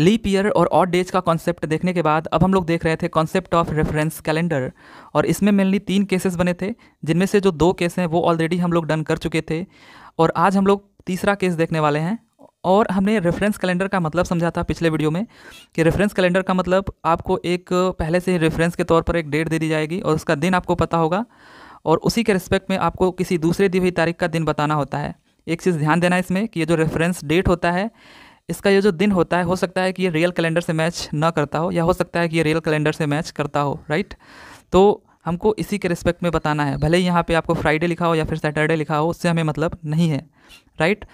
leap year और odd days का concept देखने के बाद अब हम लोग देख रहे थे कॉन्सेप्ट ऑफ रेफरेंस कैलेंडर और इसमें मेनली तीन केसेस बने थे जिनमें से जो दो केस हैं वो ऑलरेडी हम लोग डन कर चुके थे और आज हम लोग तीसरा केस देखने वाले हैं और हमने रेफरेंस कैलेंडर का मतलब समझा था पिछले वीडियो में कि रेफरेंस कैलेंडर का मतलब आपको एक पहले से ही रेफरेंस के तौर पर एक डेट दे दी जाएगी और उसका दिन आपको पता होगा और उसी के रिस्पेक्ट में आपको किसी दूसरे दी हुई तारीख का दिन बताना होता है एक चीज़ ध्यान देना इसमें कि ये जो रेफरेंस डेट होता है इसका ये जो दिन होता है हो सकता है कि ये रियल कैलेंडर से मैच ना करता हो या हो सकता है कि ये रियल कैलेंडर से मैच करता हो राइट तो हमको इसी के रिस्पेक्ट में बताना है भले ही यहाँ पे आपको फ्राइडे लिखा हो या फिर सैटरडे लिखा हो उससे हमें मतलब नहीं है राइट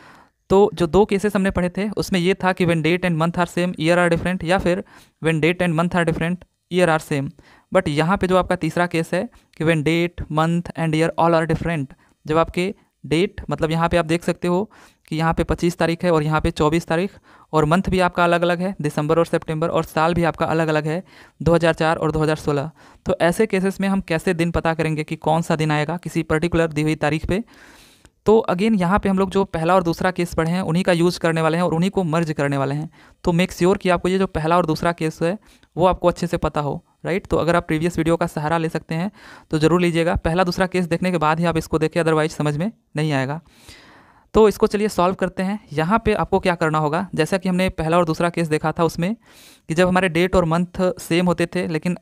तो जो दो केसेस हमने पढ़े थे उसमें ये था कि when date and month are same year are different या फिर when date and month are different year are same but यहाँ पे जो आपका तीसरा केस है कि when date month and year all are different जब आपके डेट मतलब यहाँ पे आप देख सकते हो कि यहाँ पे 25 तारीख है और यहाँ पे 24 तारीख और मंथ भी आपका अलग अलग है दिसंबर और सितंबर और साल भी आपका अलग अलग है 2004 और 2016 तो ऐसे केसेस में हम कैसे दिन पता करेंगे कि कौन सा दिन आएगा किसी पर्टिकुलर दी हुई तारीख पे तो अगेन यहाँ पे हम लोग जो पहला और दूसरा केस पढ़े हैं उन्हीं का यूज़ करने वाले हैं और उन्हीं को मर्ज करने वाले हैं तो मेक श्योर कि आपको ये जो पहला और दूसरा केस है वो आपको अच्छे से पता हो राइट तो अगर आप प्रीवियस वीडियो का सहारा ले सकते हैं तो ज़रूर लीजिएगा पहला दूसरा केस देखने के बाद ही आप इसको देखें अदरवाइज समझ में नहीं आएगा तो इसको चलिए सॉल्व करते हैं यहाँ पे आपको क्या करना होगा जैसा कि हमने पहला और दूसरा केस देखा था उसमें कि जब हमारे डेट और मंथ सेम होते थे लेकिन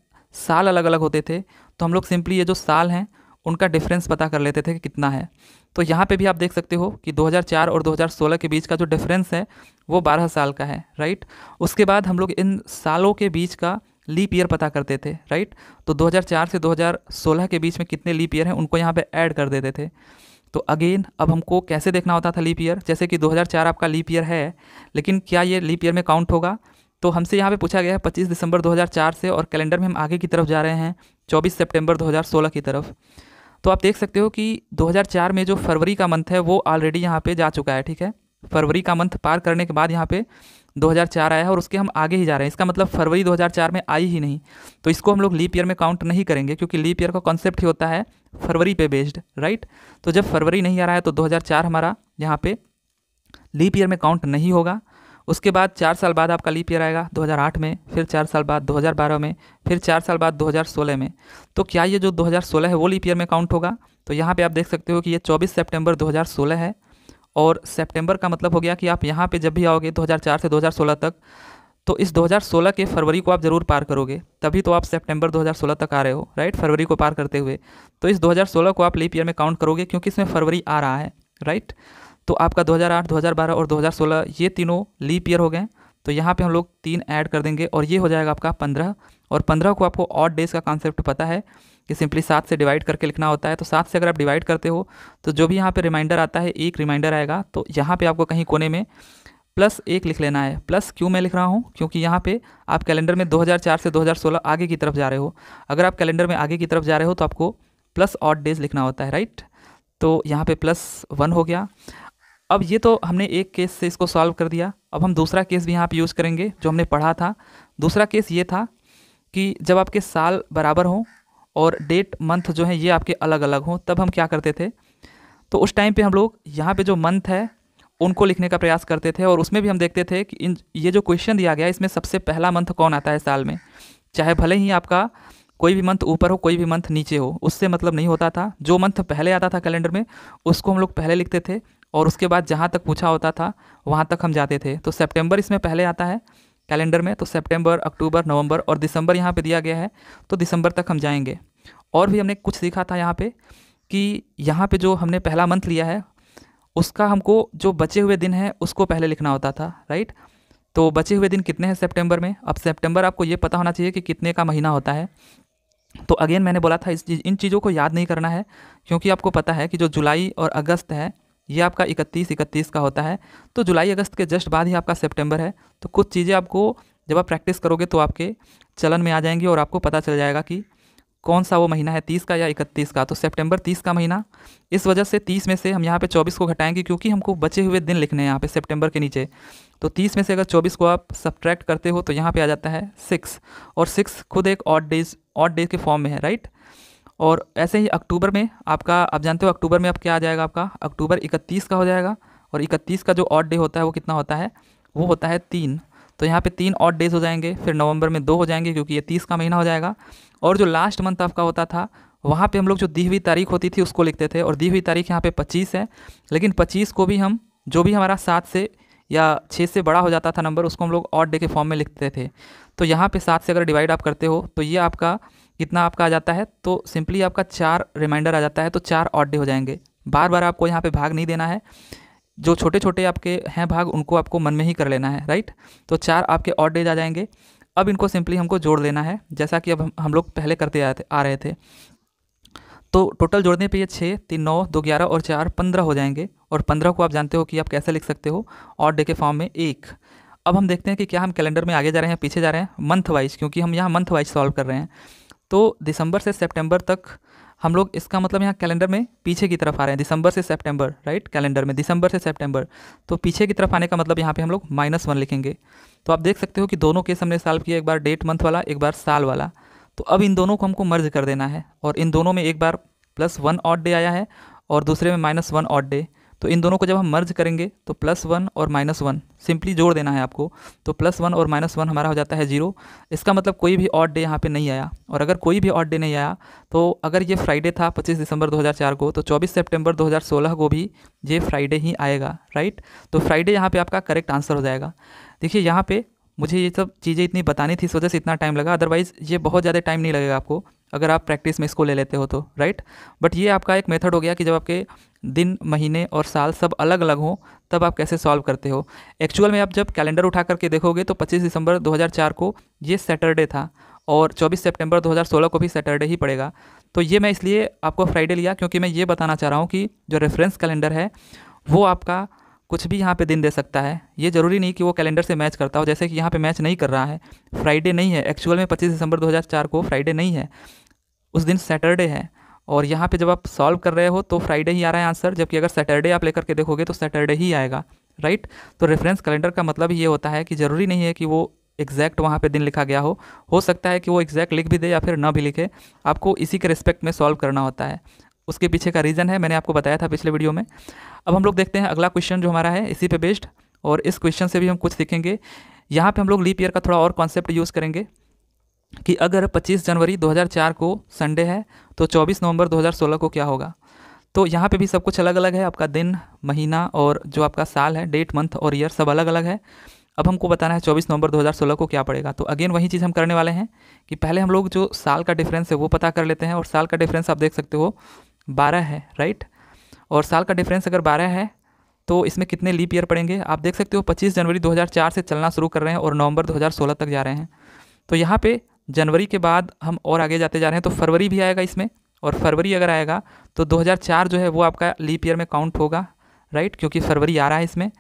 साल अलग अलग होते थे तो हम लोग सिंपली ये जो साल हैं उनका डिफरेंस पता कर लेते थे कि कितना है तो यहाँ पे भी आप देख सकते हो कि 2004 और 2016 के बीच का जो डिफरेंस है वो 12 साल का है राइट उसके बाद हम लोग इन सालों के बीच का लीप ईयर पता करते थे राइट तो 2004 से 2016 के बीच में कितने लीप ईयर हैं उनको यहाँ पे ऐड कर देते थे तो अगेन अब हमको कैसे देखना होता था लीप ईयर जैसे कि 2004 आपका लीप ईयर है लेकिन क्या ये लीप ईयर में काउंट होगा तो हमसे यहाँ पे पूछा गया है 25 दिसंबर 2004 से और कैलेंडर में हम आगे की तरफ जा रहे हैं 24 सितंबर 2016 की तरफ तो आप देख सकते हो कि 2004 में जो फरवरी का मंथ है वो ऑलरेडी यहाँ पे जा चुका है ठीक है फरवरी का मंथ पार करने के बाद यहाँ पे 2004 आया है और उसके हम आगे ही जा रहे हैं इसका मतलब फरवरी 2004 में आई ही नहीं तो इसको हम लोग लीप ईयर में काउंट नहीं करेंगे क्योंकि लीप ईयर का कॉन्सेप्ट ही होता है फरवरी पे बेस्ड राइट तो जब फरवरी नहीं आ रहा है तो 2004 हमारा यहाँ पे लीप ईयर में काउंट नहीं होगा उसके बाद चार साल बाद आपका लीप ईयर आएगा दो में फिर चार साल बाद दो में फिर चार साल बाद दो में तो क्या ये जो दो है वो लीप ईयर में काउंट होगा तो यहाँ पर आप देख सकते हो कि ये चौबीस सेप्टेम्बर दो है और सेप्टेम्बर का मतलब हो गया कि आप यहाँ पर जब भी आओगे दो से दो तक तो इस 2016 के फरवरी को आप ज़रूर पार करोगे तभी तो आप सितंबर 2016 तक आ रहे हो राइट फरवरी को पार करते हुए तो इस 2016 को आप लीप ईयर में काउंट करोगे क्योंकि इसमें फरवरी आ रहा है राइट तो आपका 2008 2012 और 2016 ये तीनों लीप ईयर हो गए तो यहाँ पे हम लोग तीन ऐड कर देंगे और ये हो जाएगा आपका पंद्रह और पंद्रह को आपको ऑट डेज का कॉन्सेप्ट पता है कि सिंपली सात से डिवाइड करके लिखना होता है तो सात से अगर आप डिवाइड करते हो तो जो भी यहाँ पे रिमाइंडर आता है एक रिमाइंडर आएगा तो यहाँ पे आपको कहीं कोने में प्लस एक लिख लेना है प्लस क्यों मैं लिख रहा हूँ क्योंकि यहाँ पे आप कैलेंडर में 2004 से 2016 आगे की तरफ जा रहे हो अगर आप कैलेंडर में आगे की तरफ जा रहे हो तो आपको प्लस ऑट डेज लिखना होता है राइट तो यहाँ पर प्लस वन हो गया अब ये तो हमने एक केस से इसको सॉल्व कर दिया अब हम दूसरा केस भी यहाँ पर यूज़ करेंगे जो हमने पढ़ा था दूसरा केस ये था कि जब आपके साल बराबर हों और डेट मंथ जो है ये आपके अलग अलग हों तब हम क्या करते थे तो उस टाइम पे हम लोग यहाँ पे जो मंथ है उनको लिखने का प्रयास करते थे और उसमें भी हम देखते थे कि इन ये जो क्वेश्चन दिया गया इसमें सबसे पहला मंथ कौन आता है साल में चाहे भले ही आपका कोई भी मंथ ऊपर हो कोई भी मंथ नीचे हो उससे मतलब नहीं होता था जो मंथ पहले आता था कैलेंडर में उसको हम लोग पहले लिखते थे और उसके बाद जहाँ तक पूछा होता था वहाँ तक हम जाते थे तो सेप्टेम्बर इसमें पहले आता है कैलेंडर में तो सेप्टेम्बर अक्टूबर नवंबर और दिसंबर यहाँ पर दिया गया है तो दिसंबर तक हम जाएंगे और भी हमने कुछ सीखा था यहाँ पर कि यहाँ पर जो हमने पहला मंथ लिया है उसका हमको जो बचे हुए दिन है उसको पहले लिखना होता था राइट तो बचे हुए दिन कितने हैं सितंबर में अब सितंबर आपको ये पता होना चाहिए कि कितने का महीना होता है तो अगेन मैंने बोला था इस चीज़ इन चीज़ों को याद नहीं करना है क्योंकि आपको पता है कि जो जुलाई और अगस्त है ये आपका इकतीस इकतीस का होता है तो जुलाई अगस्त के जस्ट बाद ही आपका सितंबर है तो कुछ चीज़ें आपको जब आप प्रैक्टिस करोगे तो आपके चलन में आ जाएंगी और आपको पता चल जाएगा कि कौन सा वो महीना है तीस का या इकतीस का तो सितंबर तीस का महीना इस वजह से तीस में से हम यहाँ पे चौबीस को घटाएंगे क्योंकि हमको बचे हुए दिन लिखने हैं यहाँ पे सितंबर के नीचे तो तीस में से अगर चौबीस को आप सब्ट्रैक्ट करते हो तो यहाँ पे आ जाता है सिक्स और सिक्स खुद एक ऑट डेज ऑड डेज के फॉर्म में है राइट और ऐसे ही अक्टूबर में आपका आप जानते हो अक्टूबर में अब क्या आ जाएगा आपका अक्टूबर इकतीस का हो जाएगा और इकतीस का जो ऑड डे होता है वो कितना होता है वो होता है तीन तो यहाँ पे तीन ऑड डेज हो जाएंगे फिर नवंबर में दो हो जाएंगे क्योंकि ये तीस का महीना हो जाएगा और जो लास्ट मंथ आपका होता था वहाँ पे हम लोग जो दी हुई तारीख होती थी उसको लिखते थे और दी हुई तारीख यहाँ पे पच्चीस है लेकिन पच्चीस को भी हम जो भी हमारा सात से या छः से बड़ा हो जाता था नंबर उसको हम लोग ऑड डे के फॉर्म में लिखते थे तो यहाँ पर सात से अगर डिवाइड आप करते हो तो ये आपका कितना आपका आ जाता है तो सिंपली आपका चार रिमाइंडर आ जाता है तो चार ऑड डे हो जाएंगे बार बार आपको यहाँ पे भाग नहीं देना है जो छोटे छोटे आपके हैं भाग उनको आपको मन में ही कर लेना है राइट तो चार आपके ऑड डेज आ जाएंगे अब इनको सिंपली हमको जोड़ देना है जैसा कि अब हम, हम लोग पहले करते आ रहे थे तो टोटल जोड़ने पर ये छः तीन नौ दो ग्यारह और चार पंद्रह हो जाएंगे और पंद्रह को आप जानते हो कि आप कैसे लिख सकते हो ऑड डे के फॉर्म में एक अब हम देखते हैं कि क्या हम कैलेंडर में आगे जा रहे हैं पीछे जा रहे हैं मंथ वाइज क्योंकि हम यहाँ मंथ वाइज सॉल्व कर रहे हैं तो दिसंबर से सेप्टेम्बर तक हम लोग इसका मतलब यहाँ कैलेंडर में पीछे की तरफ आ रहे हैं दिसंबर से सेप्टेम्बर राइट कैलेंडर में दिसंबर से सेप्टेम्बर तो पीछे की तरफ आने का मतलब यहाँ पे हम लोग माइनस वन लिखेंगे तो आप देख सकते हो कि दोनों केस हमने सॉल्व किया एक बार डेट मंथ वाला एक बार साल वाला तो अब इन दोनों को हमको मर्ज कर देना है और इन दोनों में एक बार प्लस वन ऑट डे आया है और दूसरे में माइनस वन ऑट डे तो इन दोनों को जब हम मर्ज करेंगे तो प्लस वन और माइनस वन सिंपली जोड़ देना है आपको तो प्लस वन और माइनस वन हमारा हो जाता है जीरो इसका मतलब कोई भी ऑड डे यहाँ पे नहीं आया और अगर कोई भी ऑड डे नहीं आया तो अगर ये फ्राइडे था 25 दिसंबर 2004 को तो 24 सितंबर 2016 को भी ये फ्राइडे ही आएगा राइट तो फ्राइडे यहाँ पर आपका करेक्ट आंसर हो जाएगा देखिए यहाँ पर मुझे ये सब चीज़ें इतनी बतानी थी इस वजह से इतना टाइम लगा अदरवाइज़ ये बहुत ज़्यादा टाइम नहीं लगेगा आपको अगर आप प्रैक्टिस में इसको ले लेते हो तो राइट बट ये आपका एक मेथड हो गया कि जब आपके दिन महीने और साल सब अलग अलग हों तब आप कैसे सॉल्व करते हो एक्चुअल में आप जब कैलेंडर उठा करके देखोगे तो 25 दिसंबर 2004 को ये सैटरडे था और 24 सितंबर 2016 को भी सैटरडे ही पड़ेगा तो ये मैं इसलिए आपको फ्राइडे लिया क्योंकि मैं ये बताना चाह रहा हूँ कि जो रेफरेंस कैलेंडर है वो आपका कुछ भी यहाँ पे दिन दे सकता है ये ज़रूरी नहीं कि वो कैलेंडर से मैच करता हो जैसे कि यहाँ पे मैच नहीं कर रहा है फ्राइडे नहीं है एक्चुअल में 25 दिसंबर 2004 को फ्राइडे नहीं है उस दिन सैटरडे है और यहाँ पे जब आप सॉल्व कर रहे हो तो फ्राइडे ही आ रहा है आंसर जबकि अगर सैटरडे आप लेकर के देखोगे तो सैटरडे ही आएगा राइट तो रेफरेंस कैलेंडर का मतलब ये होता है कि ज़रूरी नहीं है कि वो एग्जैक्ट वहाँ पे दिन लिखा गया हो हो सकता है कि वो एग्जैक्ट लिख भी दे या फिर ना भी लिखे आपको इसी के रिस्पेक्ट में सॉल्व करना होता है उसके पीछे का रीज़न है मैंने आपको बताया था पिछले वीडियो में अब हम लोग देखते हैं अगला क्वेश्चन जो हमारा है इसी पे बेस्ड और इस क्वेश्चन से भी हम कुछ सीखेंगे यहाँ पे हम लोग लीप ईयर का थोड़ा और कॉन्सेप्ट यूज़ करेंगे कि अगर 25 जनवरी 2004 को संडे है तो 24 नवंबर 2016 को क्या होगा तो यहाँ पे भी सब कुछ अलग अलग है आपका दिन महीना और जो आपका साल है डेट मंथ और ईयर सब अलग अलग है अब हमको बताना है 24 नवंबर 2016 को क्या पड़ेगा तो अगेन वही चीज़ हम करने वाले हैं कि पहले हम लोग जो साल का डिफरेंस है वो पता कर लेते हैं और साल का डिफरेंस आप देख सकते हो बारह है राइट और साल का डिफरेंस अगर बारह है तो इसमें कितने लीप ईयर पड़ेंगे आप देख सकते हो पच्चीस जनवरी दो से चलना शुरू कर रहे हैं और नवंबर दो तक जा रहे हैं तो यहाँ पर जनवरी के बाद हम और आगे जाते जा रहे हैं तो फरवरी भी आएगा इसमें और फरवरी अगर आएगा तो 2004 जो है वो आपका लीप ईयर में काउंट होगा राइट क्योंकि फरवरी आ रहा है इसमें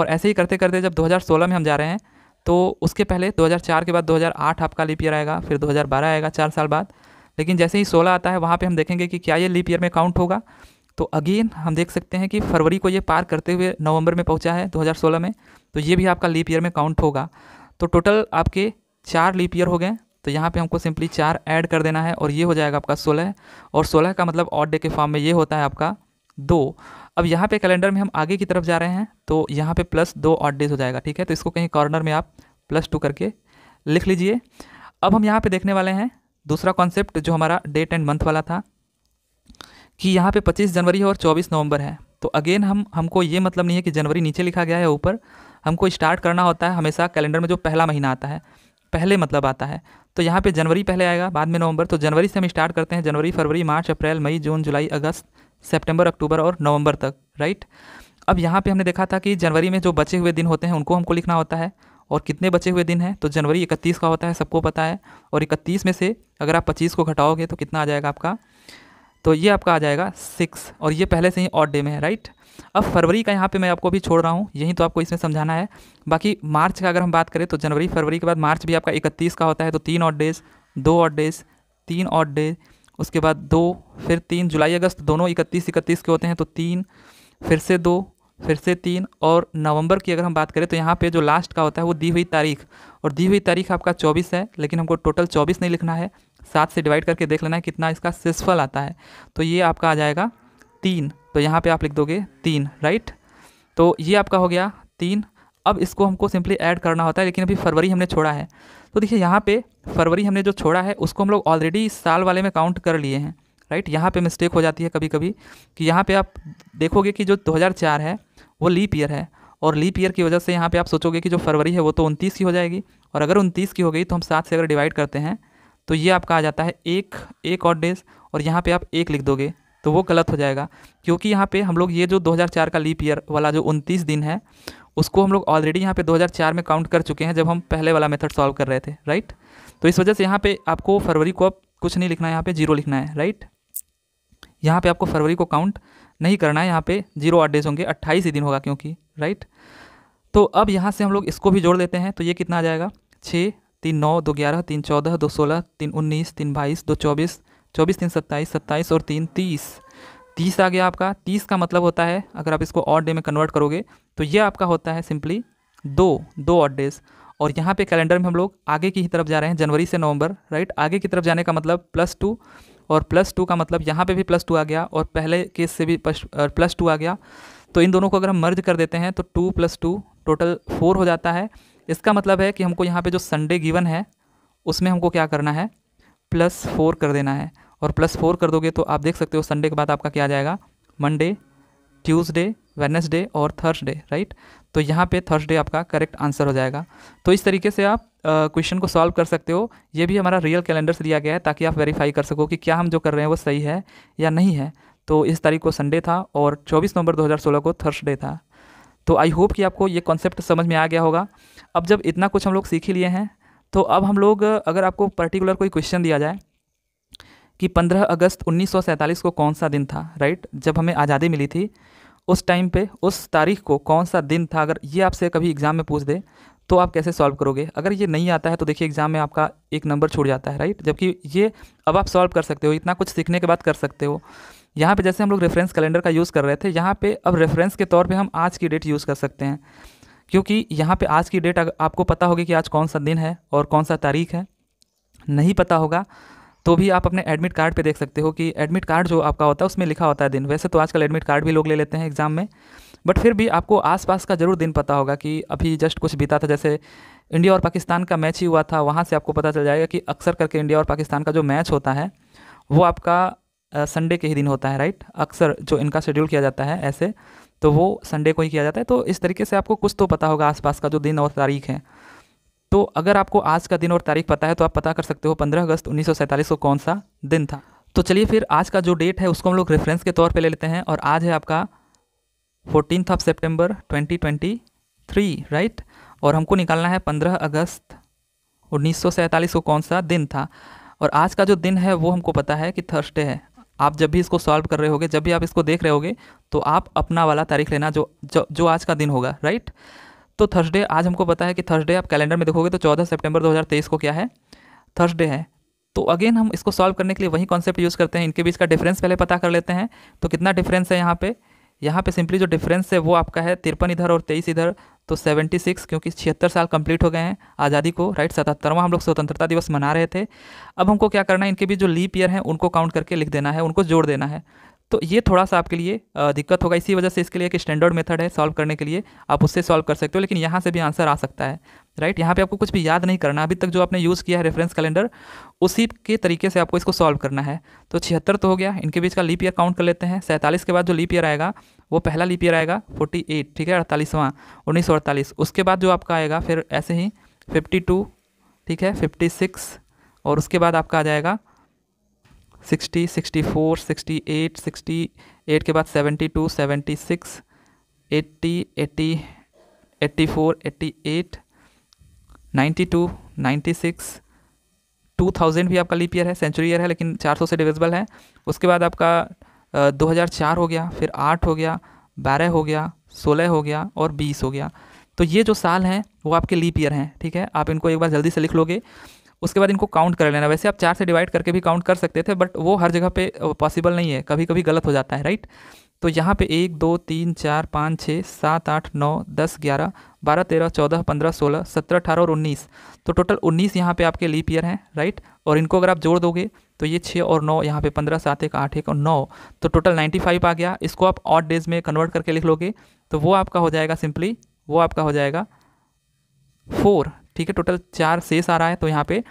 और ऐसे ही करते करते जब 2016 में हम जा रहे हैं तो उसके पहले 2004 के बाद 2008 आपका लीप ईयर आएगा फिर 2012 आएगा चार साल बाद लेकिन जैसे ही सोलह आता है वहाँ पर हम देखेंगे कि क्या ये लीप ईयर में काउंट होगा तो अगेन हम देख सकते हैं कि फरवरी को ये पार करते हुए नवंबर में पहुंचा है 2016 में तो ये भी आपका लीप ईयर में काउंट होगा तो टोटल आपके चार लीप ईयर हो गए तो यहाँ पे हमको सिंपली चार ऐड कर देना है और ये हो जाएगा आपका सोलह और सोलह का मतलब ऑड डे के फॉर्म में ये होता है आपका दो अब यहाँ पे कैलेंडर में हम आगे की तरफ जा रहे हैं तो यहाँ पे प्लस दो ऑड डेज हो जाएगा ठीक है तो इसको कहीं कॉर्नर में आप प्लस टू करके लिख लीजिए अब हम यहाँ पे देखने वाले हैं दूसरा कॉन्सेप्ट जो हमारा डेट एंड मंथ वाला था कि यहाँ पे 25 जनवरी है और 24 नवंबर है तो अगेन हम हमको ये मतलब नहीं है कि जनवरी नीचे लिखा गया है ऊपर हमको स्टार्ट करना होता है हमेशा कैलेंडर में जो पहला महीना आता है पहले मतलब आता है तो यहाँ पे जनवरी पहले आएगा बाद में नवंबर तो जनवरी से हम स्टार्ट करते हैं जनवरी फरवरी मार्च अप्रैल मई जून जुलाई अगस्त सेप्टेम्बर अक्टूबर और नवंबर तक राइट अब यहाँ पर हमने देखा था कि जनवरी में जो बचे हुए दिन होते हैं उनको हमको लिखना होता है और कितने बचे हुए दिन हैं तो जनवरी इकतीस का होता है सबको पता है और इकतीस में से अगर आप पच्चीस को घटाओगे तो कितना आ जाएगा आपका तो ये आपका आ जाएगा सिक्स और ये पहले से ही ऑड डे में है राइट अब फरवरी का यहाँ पे मैं आपको भी छोड़ रहा हूँ यही तो आपको इसमें समझाना है बाकी मार्च का अगर हम बात करें तो जनवरी फरवरी के बाद मार्च भी आपका इकतीस का होता है तो तीन ऑड डेज दो ऑड डेज तीन ऑड डे उसके बाद दो फिर तीन जुलाई अगस्त दोनों इकतीस इकतीस के होते हैं तो तीन फिर से दो फिर से तीन और नवंबर की अगर हम बात करें तो यहाँ पे जो लास्ट का होता है वो दी हुई तारीख और दी हुई तारीख आपका चौबीस है लेकिन हमको टोटल चौबीस नहीं लिखना है सात से डिवाइड करके देख लेना है कितना इसका सिसफल आता है तो ये आपका आ जाएगा तीन तो यहाँ पे आप लिख दोगे तीन राइट तो ये आपका हो गया तीन अब इसको हमको सिंपली ऐड करना होता है लेकिन अभी फरवरी हमने छोड़ा है तो देखिए यहाँ पे फरवरी हमने जो छोड़ा है उसको हम लोग ऑलरेडी साल वाले में काउंट कर लिए हैं राइट यहाँ पे मिस्टेक हो जाती है कभी कभी कि यहाँ पे आप देखोगे कि जो 2004 है वो लीप ईयर है और लीप ईयर की वजह से यहाँ पे आप सोचोगे कि जो फरवरी है वो तो उनतीस की हो जाएगी और अगर उनतीस की हो गई तो हम सात से अगर डिवाइड करते हैं तो ये आपका आ जाता है एक एक और डेज और यहाँ पर आप एक लिख दोगे तो वो गलत हो जाएगा क्योंकि यहाँ पे हम लोग ये जो 2004 का लीप ईयर वाला जो उनतीस दिन है उसको हम लोग ऑलरेडी यहाँ पे 2004 में काउंट कर चुके हैं जब हम पहले वाला मेथड सॉल्व कर रहे थे राइट तो इस वजह से यहाँ पे आपको फरवरी को अब कुछ नहीं लिखना है यहाँ पे जीरो लिखना है राइट यहाँ पे आपको फरवरी को काउंट नहीं करना है यहाँ पे जीरो आठ डेज होंगे अट्ठाईस ही दिन होगा क्योंकि राइट तो अब यहाँ से हम लोग इसको भी जोड़ देते हैं तो ये कितना आ जाएगा छः तीन नौ दो ग्यारह तीन चौदह दो सोलह तीन उन्नीस तीन बाईस दो चौबीस चौबीस तीन सत्ताईस सत्ताईस और तीन तीस तीस आ गया आपका तीस का मतलब होता है अगर आप इसको ऑड डे में कन्वर्ट करोगे तो ये आपका होता है सिंपली दो दो ऑड डेज और यहाँ पे कैलेंडर में हम लोग आगे की ही तरफ जा रहे हैं जनवरी से नवंबर राइट आगे की तरफ जाने का मतलब प्लस टू और प्लस टू का मतलब यहाँ पे भी प्लस टू आ गया और पहले केस से भी प्लस टू आ गया तो इन दोनों को अगर हम मर्ज कर देते हैं तो two plus two total four हो जाता है इसका मतलब है कि हमको यहाँ पे जो संडे गिवन है उसमें हमको क्या करना है प्लस फोर कर देना है और प्लस फोर कर दोगे तो आप देख सकते हो संडे के बाद आपका क्या आ जाएगा मंडे ट्यूसडे वेनसडे और थर्सडे राइट तो यहाँ पे थर्सडे आपका करेक्ट आंसर हो जाएगा तो इस तरीके से आप क्वेश्चन को सॉल्व कर सकते हो ये भी हमारा रियल कैलेंडर से लिया गया है ताकि आप वेरीफाई कर सको कि क्या हम जो कर रहे हैं वो सही है या नहीं है तो इस तारीख को संडे था और 24 नवंबर 2016 को थर्सडे था तो आई होप कि आपको ये कॉन्सेप्ट समझ में आ गया होगा अब जब इतना कुछ हम लोग सीख ही लिए हैं तो अब हम लोग अगर आपको पर्टिकुलर कोई क्वेश्चन दिया जाए कि 15 अगस्त 1947 को कौन सा दिन था राइट जब हमें आज़ादी मिली थी उस टाइम पे उस तारीख को कौन सा दिन था अगर ये आपसे कभी एग्ज़ाम में पूछ दे तो आप कैसे सॉल्व करोगे अगर ये नहीं आता है तो देखिए एग्ज़ाम में आपका एक नंबर छूट जाता है राइट जबकि ये अब आप सॉल्व कर सकते हो इतना कुछ सीखने के बाद कर सकते हो यहाँ पे जैसे हम लोग रेफरेंस कैलेंडर का यूज़ कर रहे थे यहाँ पे अब रेफरेंस के तौर पे हम आज की डेट यूज़ कर सकते हैं क्योंकि यहाँ पे आज की डेट आपको पता होगी कि आज कौन सा दिन है और कौन सा तारीख है नहीं पता होगा तो भी आप अपने एडमिट कार्ड पे देख सकते हो कि एडमिट कार्ड जो आपका होता है उसमें लिखा होता है दिन वैसे तो आजकल एडमिट कार्ड भी लोग ले लेते हैं एग्ज़ाम में बट फिर भी आपको आसपास का ज़रूर दिन पता होगा कि अभी जस्ट कुछ बीता था जैसे इंडिया और पाकिस्तान का मैच ही हुआ था वहाँ से आपको पता चल जाएगा कि अक्सर करके इंडिया और पाकिस्तान का जो मैच होता है वो आपका संडे के ही दिन होता है राइट अक्सर जो इनका शेड्यूल किया जाता है ऐसे तो वो संडे को ही किया जाता है तो इस तरीके से आपको कुछ तो पता होगा आसपास का जो दिन और तारीख है तो अगर आपको आज का दिन और तारीख पता है तो आप पता कर सकते हो पंद्रह अगस्त उन्नीस को कौन सा दिन था तो चलिए फिर आज का जो डेट है उसको हम लोग रेफरेंस के तौर पे ले लेते हैं और आज है आपका fourteen of September twenty twenty three right और हमको निकालना है पंद्रह अगस्त उन्नीस को कौन सा दिन था और आज का जो दिन है वो हमको पता है कि थर्सडे है आप जब भी इसको सॉल्व कर रहे होगे जब भी आप इसको देख रहे होगे तो आप अपना वाला तारीख लेना जो जो, जो आज का दिन होगा राइट तो थर्सडे आज हमको पता है कि थर्सडे आप कैलेंडर में देखोगे तो चौदह सेप्टेम्बर दो को क्या है थर्सडे है तो अगेन हम इसको सॉल्व करने के लिए वही कॉन्सेप्ट यूज़ करते हैं इनके बीच का डिफरेंस पहले पता कर लेते हैं तो कितना डिफरेंस है यहाँ पे यहाँ पे सिंपली जो डिफरेंस है वो आपका है तिरपन इधर और तेईस इधर तो सेवेंटी सिक्स क्योंकि छिहत्तर साल कंप्लीट हो गए हैं आज़ादी को राइट सतहत्तरवां हम लोग स्वतंत्रता दिवस मना रहे थे अब हमको क्या करना है इनके बीच जो लीप ईयर हैं उनको काउंट करके लिख देना है उनको जोड़ देना है तो ये थोड़ा सा आपके लिए दिक्कत होगा इसी वजह से इसके लिए एक स्टैंडर्ड मेथड है सॉल्व करने के लिए आप उससे सॉल्व कर सकते हो लेकिन यहाँ से भी आंसर आ सकता है राइट यहाँ पे आपको कुछ भी याद नहीं करना अभी तक जो आपने यूज़ किया है रेफरेंस कैलेंडर उसी के तरीके से आपको इसको सॉल्व करना है तो छिहत्तर तो हो गया इनके बीच का लीप ईयर काउंट कर लेते हैं सैंतालीस के बाद जो लीप ईयर आएगा वो पहला लीप ईयर आएगा फोर्टी एट ठीक है अड़तालीसवां उन्नीस सौ अड़तालीस उसके बाद जो आपका आएगा फिर ऐसे ही फिफ्टी टू ठीक है फिफ्टी सिक्स और उसके बाद आपका आ जाएगा sixty sixty four sixty eight sixty eight के बाद seventy two seventy six eighty eighty eighty four eighty eight ninety two ninety six two thousand भी आपका लीप ईयर है सेंचुरी ईयर है लेकिन चार सौ से डिविजिबल है उसके बाद आपका दो हज़ार चार हो गया फिर आठ हो गया बारह हो गया सोलह हो गया और बीस हो गया तो ये जो साल हैं वो आपके लीप ईयर हैं ठीक है आप इनको एक बार जल्दी से लिख लोगे उसके बाद इनको काउंट कर लेना वैसे आप चार से डिवाइड करके भी काउंट कर सकते थे बट वो हर जगह पे पॉसिबल नहीं है कभी कभी गलत हो जाता है राइट तो यहाँ पे एक दो तीन चार पाँच छः सात आठ नौ दस ग्यारह बारह तेरह चौदह पंद्रह सोलह सत्रह अठारह और उन्नीस तो टोटल उन्नीस यहाँ पे आपके लीप ईयर हैं राइट और इनको अगर आप जोड़ दोगे तो ये छः और नौ यहाँ पे पंद्रह सात एक आठ एक और नौ तो टोटल नाइन्टी फाइव आ गया इसको आप ऑट डेज में कन्वर्ट करके लिख लोगे तो वो आपका हो जाएगा सिंपली वो आपका हो जाएगा फोर ठीक है टोटल चार शेष आ रहा है तो यहाँ पे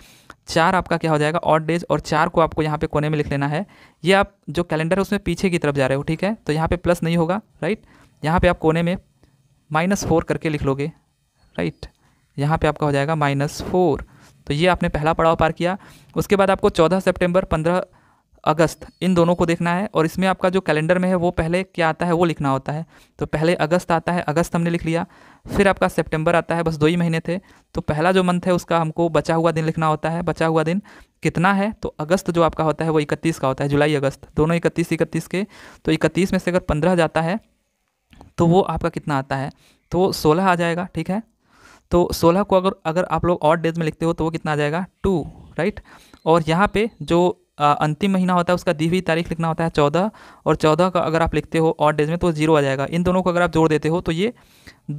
चार आपका क्या हो जाएगा ऑड डेज और चार को आपको यहाँ पे कोने में लिख लेना है ये आप जो कैलेंडर है उसमें पीछे की तरफ जा रहे हो ठीक है तो यहाँ पे प्लस नहीं होगा राइट यहाँ पे आप कोने में माइनस फोर करके लिख लोगे राइट यहाँ पे आपका हो जाएगा माइनस फोर तो ये आपने पहला पड़ाव पार किया उसके बाद आपको चौदह सेप्टेम्बर पंद्रह अगस्त इन दोनों को देखना है और इसमें आपका जो कैलेंडर में है वो पहले क्या आता है वो लिखना होता है तो पहले अगस्त आता है अगस्त हमने लिख लिया फिर आपका सितंबर आता है बस दो ही महीने थे तो पहला जो मंथ है उसका हमको बचा हुआ दिन लिखना होता है बचा हुआ दिन कितना है तो अगस्त जो आपका होता है वो इकतीस का होता है जुलाई अगस्त दोनों इकतीस इकतीस के तो इकतीस में से अगर पंद्रह जाता है तो वो आपका कितना आता है तो सोलह आ जाएगा ठीक है तो सोलह को अगर अगर आप लोग और डेज में लिखते हो तो वो कितना आ जाएगा टू राइट और यहाँ पे जो अंतिम महीना होता है उसका दी हुई तारीख लिखना होता है चौदह और चौदह का अगर आप लिखते हो और डेज में तो जीरो आ जाएगा इन दोनों को अगर आप जोड़ देते हो तो ये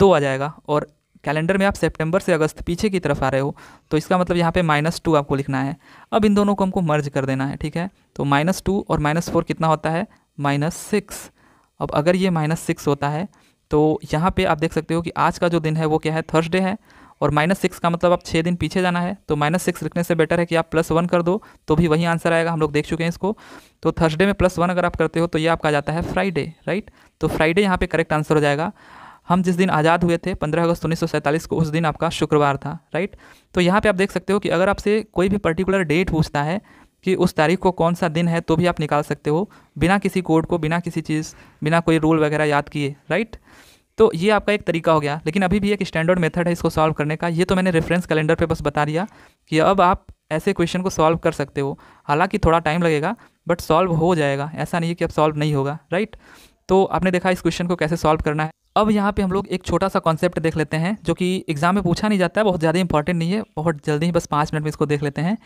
दो आ जाएगा और कैलेंडर में आप सितंबर से अगस्त पीछे की तरफ आ रहे हो तो इसका मतलब यहाँ पे माइनस टू आपको लिखना है अब इन दोनों को हमको मर्ज कर देना है ठीक है तो माइनस टू और माइनस फोर कितना होता है माइनस सिक्स अब अगर ये माइनस सिक्स होता है तो यहाँ पे आप देख सकते हो कि आज का जो दिन है वो क्या है थर्सडे है और माइनस सिक्स का मतलब आप छः दिन पीछे जाना है तो माइनस सिक्स लिखने से बेटर है कि आप प्लस वन कर दो तो भी वही आंसर आएगा हम लोग देख चुके हैं इसको तो थर्सडे में प्लस वन अगर आप करते हो तो ये आपका आ जाता है फ्राइडे राइट तो फ्राइडे यहाँ पर करेक्ट आंसर हो जाएगा हम जिस दिन आज़ाद हुए थे पंद्रह अगस्त उन्नीस को उस दिन आपका शुक्रवार था राइट तो यहाँ पर आप देख सकते हो कि अगर आपसे कोई भी पर्टिकुलर डेट पूछता है कि उस तारीख को कौन सा दिन है तो भी आप निकाल सकते हो बिना किसी कोड को बिना किसी चीज़ बिना कोई रूल वगैरह याद किए राइट तो ये आपका एक तरीका हो गया लेकिन अभी भी एक स्टैंडर्ड मेथड है इसको सॉल्व करने का ये तो मैंने रेफरेंस कैलेंडर पे बस बता दिया कि अब आप ऐसे क्वेश्चन को सॉल्व कर सकते हो हालांकि थोड़ा टाइम लगेगा बट सॉल्व हो जाएगा ऐसा नहीं है कि अब सॉल्व नहीं होगा राइट तो आपने देखा इस क्वेश्चन को कैसे सॉल्व करना है अब यहाँ पे हम लोग एक छोटा सा कॉन्सेप्ट देख लेते हैं जो कि एग्जाम में पूछा नहीं जाता है बहुत ज़्यादा इंपॉर्टेंट नहीं है बहुत जल्दी ही बस पाँच मिनट में इसको देख लेते हैं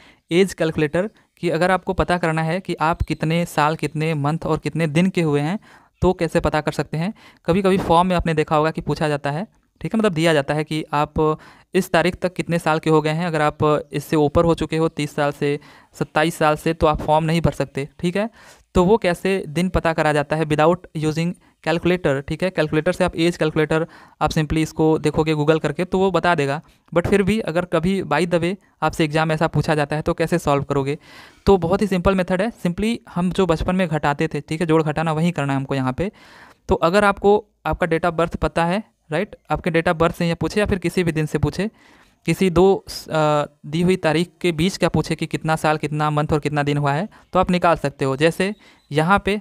एज कैलकुलेटर कि अगर आपको पता करना है कि आप कितने साल कितने मंथ और कितने दिन के हुए हैं तो कैसे पता कर सकते हैं कभी कभी फॉर्म में आपने देखा होगा कि पूछा जाता है ठीक है मतलब दिया जाता है कि आप इस तारीख तक कितने साल के हो गए हैं अगर आप इससे ऊपर हो चुके हो तीस साल से सत्ताईस साल से तो आप फॉर्म नहीं भर सकते ठीक है तो वो कैसे दिन पता करा जाता है विदाउट यूजिंग कैलकुलेटर ठीक है कैलकुलेटर से आप एज कैलकुलेटर आप सिंपली इसको देखोगे गूगल करके तो वो बता देगा बट फिर भी अगर कभी बाई द वे आपसे एग्जाम ऐसा पूछा जाता है तो कैसे सॉल्व करोगे तो बहुत ही सिंपल मेथड है सिंपली हम जो बचपन में घटाते थे ठीक है जोड़ घटाना वहीं करना है हमको यहाँ पर तो अगर आपको आपका डेट ऑफ बर्थ पता है राइट आपके डेट ऑफ बर्थ से यह पूछे या फिर किसी भी दिन से पूछे किसी दो दी हुई तारीख के बीच क्या पूछे कि कितना साल कितना मंथ और कितना दिन हुआ है तो आप निकाल सकते हो जैसे यहाँ पे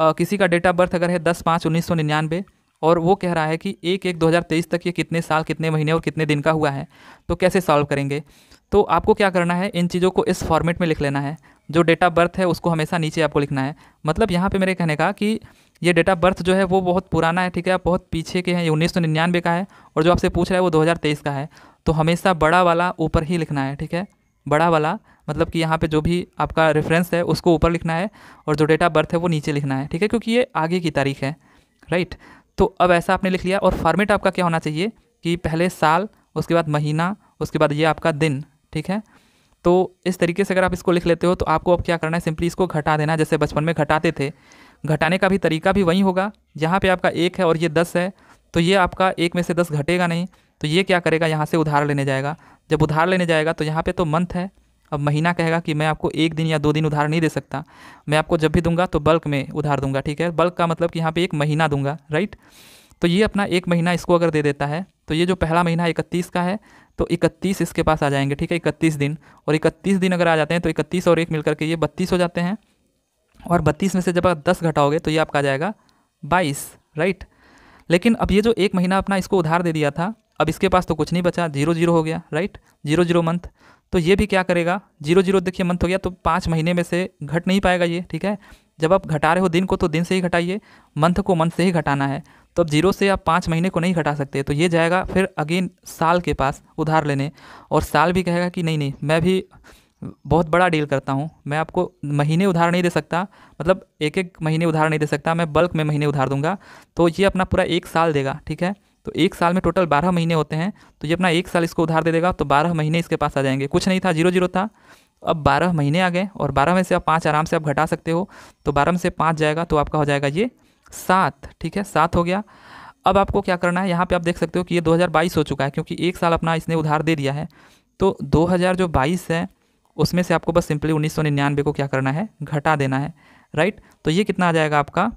किसी का डेट ऑफ बर्थ अगर है दस पाँच उन्नीस सौ निन्यानवे और वो कह रहा है कि एक एक दो हज़ार तेईस तक ये कितने साल कितने महीने और कितने दिन का हुआ है तो कैसे सॉल्व करेंगे तो आपको क्या करना है इन चीज़ों को इस फॉर्मेट में लिख लेना है जो डेट ऑफ बर्थ है उसको हमेशा नीचे आपको लिखना है मतलब यहाँ पे मेरे कहने का कि ये डेट ऑफ बर्थ जो है वो बहुत पुराना है ठीक है आप बहुत पीछे के हैं ये उन्नीस का है और जो आपसे पूछ रहा है वो दो हज़ार तेईस का है तो हमेशा बड़ा वाला ऊपर ही लिखना है ठीक है बड़ा वाला मतलब कि यहाँ पे जो भी आपका रेफरेंस है उसको ऊपर लिखना है और जो डेट ऑफ बर्थ है वो नीचे लिखना है ठीक है क्योंकि ये आगे की तारीख है राइट तो अब ऐसा आपने लिख लिया और फॉर्मेट आपका क्या होना चाहिए कि पहले साल उसके बाद महीना उसके बाद ये आपका दिन ठीक है तो इस तरीके से अगर आप इसको लिख लेते हो तो आपको अब क्या करना है सिंपली इसको घटा देना जैसे बचपन में घटाते थे घटाने का भी तरीका भी वहीं होगा यहाँ पे आपका एक है और ये दस है तो ये आपका एक में से दस घटेगा नहीं तो ये क्या करेगा यहाँ से उधार लेने जाएगा जब उधार लेने जाएगा तो यहाँ पे तो मंथ है अब महीना कहेगा कि मैं आपको एक दिन या दो दिन उधार नहीं दे सकता मैं आपको जब भी दूंगा तो बल्क में उधार दूंगा ठीक है बल्क का मतलब कि यहाँ पे एक महीना दूंगा राइट तो ये अपना एक महीना इसको अगर दे देता है तो ये जो पहला महीना इकतीस का है तो इकतीस इसके पास आ जाएंगे ठीक है इकतीस दिन और इकतीस दिन अगर आ जाते हैं तो इकतीस और एक मिल के ये बत्तीस हो जाते हैं और बत्तीस में से जब आप दस घटाओगे तो ये आपका आ जाएगा बाईस राइट लेकिन अब ये जो एक महीना अपना इसको उधार दे दिया था अब इसके पास तो कुछ नहीं बचा जीरो जीरो हो गया राइट जीरो जीरो मंथ तो ये भी क्या करेगा जीरो जीरो देखिए मंथ हो गया तो पाँच महीने में से घट नहीं पाएगा ये ठीक है जब आप घटा रहे हो दिन को तो दिन से ही घटाइए मंथ को मंथ से ही घटाना है तो अब जीरो से आप पाँच महीने को नहीं घटा सकते तो ये जाएगा फिर अगेन साल के पास उधार लेने और साल भी कहेगा कि नहीं नहीं मैं भी बहुत बड़ा डील करता हूँ मैं आपको महीने उधार नहीं दे सकता मतलब एक एक महीने उधार नहीं दे सकता मैं बल्क में महीने उधार दूंगा तो ये अपना पूरा एक साल देगा ठीक है तो एक साल में टोटल बारह महीने होते हैं तो ये अपना एक साल इसको उधार दे देगा तो बारह महीने इसके पास आ जाएंगे कुछ नहीं था जीरो जीरो था अब बारह महीने आ गए और बारह में से आप पाँच आराम से आप घटा सकते हो तो बारह में से पाँच जाएगा तो आपका हो जाएगा ये सात ठीक है सात हो गया अब आपको क्या करना है यहाँ पे आप देख सकते हो कि ये 2022 हो चुका है क्योंकि एक साल अपना इसने उधार दे दिया है तो 2000 जो 22 है उसमें से आपको बस सिंपली उन्नीस को क्या करना है घटा देना है राइट तो ये कितना आ जाएगा आपका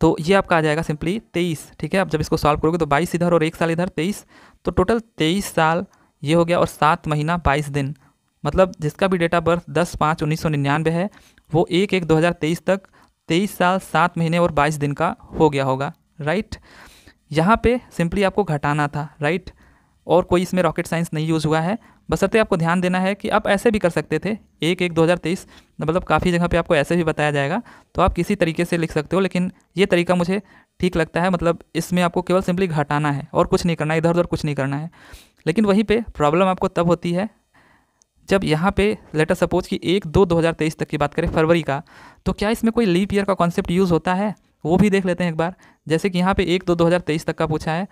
तो ये आपका आ जाएगा सिंपली तेईस ठीक है आप जब इसको सॉल्व करोगे तो बाईस इधर और एक साल इधर तेईस तो टोटल तेईस साल ये हो गया और सात महीना बाईस दिन मतलब जिसका भी डेट ऑफ बर्थ दस पाँच उन्नीस सौ निन्यानवे है वो एक एक दो हज़ार तेईस तक तेईस साल सात महीने और बाईस दिन का हो गया होगा राइट यहाँ पे सिंपली आपको घटाना था राइट और कोई इसमें रॉकेट साइंस नहीं यूज़ हुआ है बसरते आपको ध्यान देना है कि आप ऐसे भी कर सकते थे एक एक दो हज़ार तेईस मतलब काफ़ी जगह पे आपको ऐसे भी बताया जाएगा तो आप किसी तरीके से लिख सकते हो लेकिन ये तरीका मुझे ठीक लगता है मतलब इसमें आपको केवल सिंपली घटाना है और कुछ नहीं करना इधर उधर कुछ नहीं करना है लेकिन वहीं पर प्रॉब्लम आपको तब होती है जब यहाँ पे लेटर सपोज कि एक दो 2023 तक की बात करें फरवरी का तो क्या इसमें कोई लीप ईयर का कॉन्सेप्ट यूज़ होता है वो भी देख लेते हैं एक बार जैसे कि यहाँ पे एक दो 2023 तक का पूछा है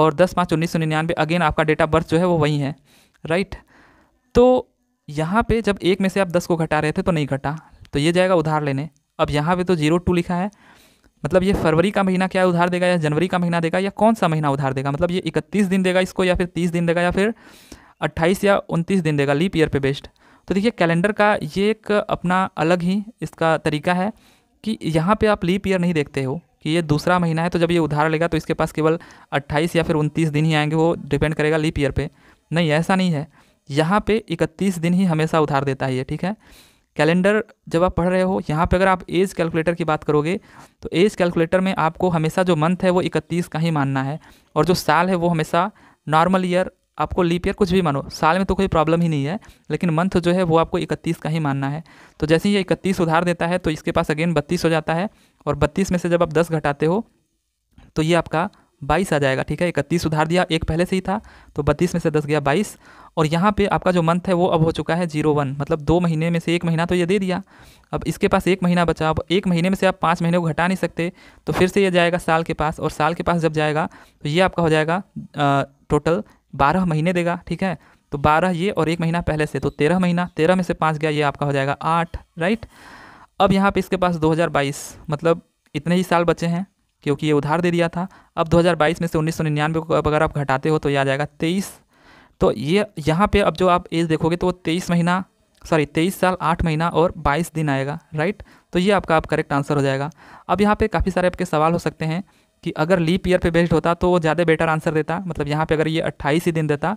और दस पाँच उन्नीस सौ निन्यानवे अगेन आपका डेट ऑफ बर्थ जो है वो वही है राइट तो यहाँ पे जब एक में से आप दस को घटा रहे थे तो नहीं घटा तो ये जाएगा उधार लेने अब यहाँ पे तो जीरो टू लिखा है मतलब ये फरवरी का महीना क्या उधार देगा या जनवरी का महीना देगा या कौन सा महीना उधार देगा मतलब ये इकतीस दिन देगा इसको या फिर तीस दिन देगा या फिर अट्ठाईस या उनतीस दिन देगा लीप ईयर पे बेस्ड तो देखिए कैलेंडर का ये एक अपना अलग ही इसका तरीका है कि यहाँ पे आप लीप ईयर नहीं देखते हो कि ये दूसरा महीना है तो जब ये उधार लेगा तो इसके पास केवल 28 या फिर 29 दिन ही आएंगे वो डिपेंड करेगा लीप ईयर पे नहीं ऐसा नहीं है यहाँ पे इकतीस दिन ही हमेशा उधार देता है ये ठीक है कैलेंडर जब आप पढ़ रहे हो यहाँ पे अगर आप एज कैलकुलेटर की बात करोगे तो एज कैलकुलेटर में आपको हमेशा जो मंथ है वो इकतीस का ही मानना है और जो साल है वो हमेशा नॉर्मल ईयर आपको लीप ईयर कुछ भी मानो साल में तो कोई प्रॉब्लम ही नहीं है लेकिन मंथ जो है वो आपको इकतीस का ही मानना है तो जैसे ही ये इकतीस उधार देता है तो इसके पास अगेन बत्तीस हो जाता है और बत्तीस में से जब आप दस घटाते हो तो ये आपका बाईस आ जाएगा ठीक है इकतीस सुधार दिया एक पहले से ही था तो बत्तीस में से दस गया बाईस और यहाँ पे आपका जो मंथ है वो अब हो चुका है जीरो वन मतलब दो महीने में से एक महीना तो ये दे दिया अब इसके पास एक महीना बचा अब एक महीने में से आप पाँच महीने को घटा नहीं सकते तो फिर से ये जाएगा साल के पास और साल के पास जब जाएगा तो ये आपका हो जाएगा आ, टोटल बारह महीने देगा ठीक है तो बारह ये और एक महीना पहले से तो तेरह महीना तेरह में से पाँच गया ये आपका हो जाएगा आठ राइट अब यहाँ पर इसके पास दो मतलब इतने ही साल बचे हैं क्योंकि ये उधार दे दिया था अब 2022 में से उन्नीस सौ निन्यानवे को अगर आप घटाते हो तो ये आ जाएगा तेईस तो ये यहाँ पे अब जो आप एज देखोगे तो वो तेईस महीना सॉरी तेईस साल आठ महीना और बाईस दिन आएगा राइट तो ये आपका आप करेक्ट आंसर हो जाएगा अब यहाँ पे काफ़ी सारे आपके सवाल हो सकते हैं कि अगर लीप ईयर पर बेस्ड होता तो वो ज़्यादा बेटर आंसर देता मतलब यहाँ पर अगर ये अट्ठाईस ही दिन देता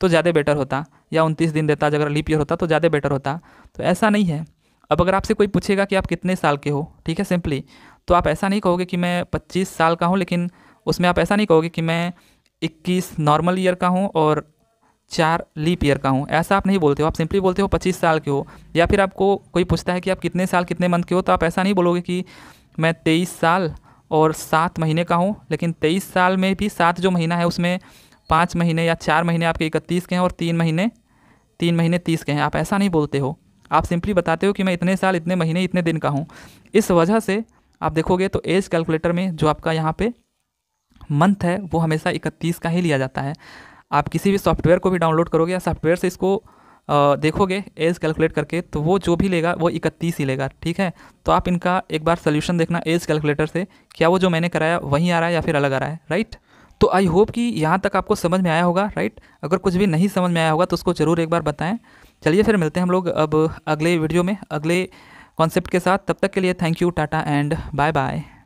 तो ज़्यादा बेटर होता या उनतीस दिन देता अगर लीप ईयर होता तो ज़्यादा बेटर होता तो ऐसा नहीं है अब अगर आपसे कोई पूछेगा कि आप कितने साल के हो ठीक है सिंपली तो आप ऐसा नहीं कहोगे कि मैं पच्चीस साल का हूँ लेकिन उसमें आप ऐसा नहीं कहोगे कि मैं इक्कीस नॉर्मल ईयर का हूँ और चार लीप ईयर का हूँ ऐसा आप नहीं बोलते हो आप सिंपली बोलते हो पच्चीस साल के हो या फिर आपको कोई पूछता है कि आप कितने साल कितने मंथ के हो तो आप ऐसा नहीं बोलोगे कि मैं तेईस साल और सात महीने का हूँ लेकिन तेईस साल में भी सात जो महीना है उसमें पाँच महीने या चार महीने आपके इकतीस के हैं और तीन महीने तीन महीने तीस के हैं आप ऐसा नहीं बोलते हो आप सिंपली बताते हो कि मैं इतने साल इतने महीने इतने दिन का हूँ इस वजह से आप देखोगे तो एज कैलकुलेटर में जो आपका यहाँ पे मंथ है वो हमेशा इकतीस का ही लिया जाता है आप किसी भी सॉफ्टवेयर को भी डाउनलोड करोगे या सॉफ्टवेयर से इसको देखोगे एज कैलकुलेट करके तो वो जो भी लेगा वो इकतीस ही लेगा ठीक है तो आप इनका एक बार सोल्यूशन देखना एज कैलकुलेटर से क्या वो जो मैंने कराया वहीं आ रहा है या फिर अलग आ रहा है राइट तो आई होप कि यहाँ तक आपको समझ में आया होगा राइट अगर कुछ भी नहीं समझ में आया होगा तो उसको ज़रूर एक बार बताएं चलिए फिर मिलते हैं हम लोग अब अगले वीडियो में अगले कॉन्सेप्ट के साथ तब तक के लिए thank you tata and bye bye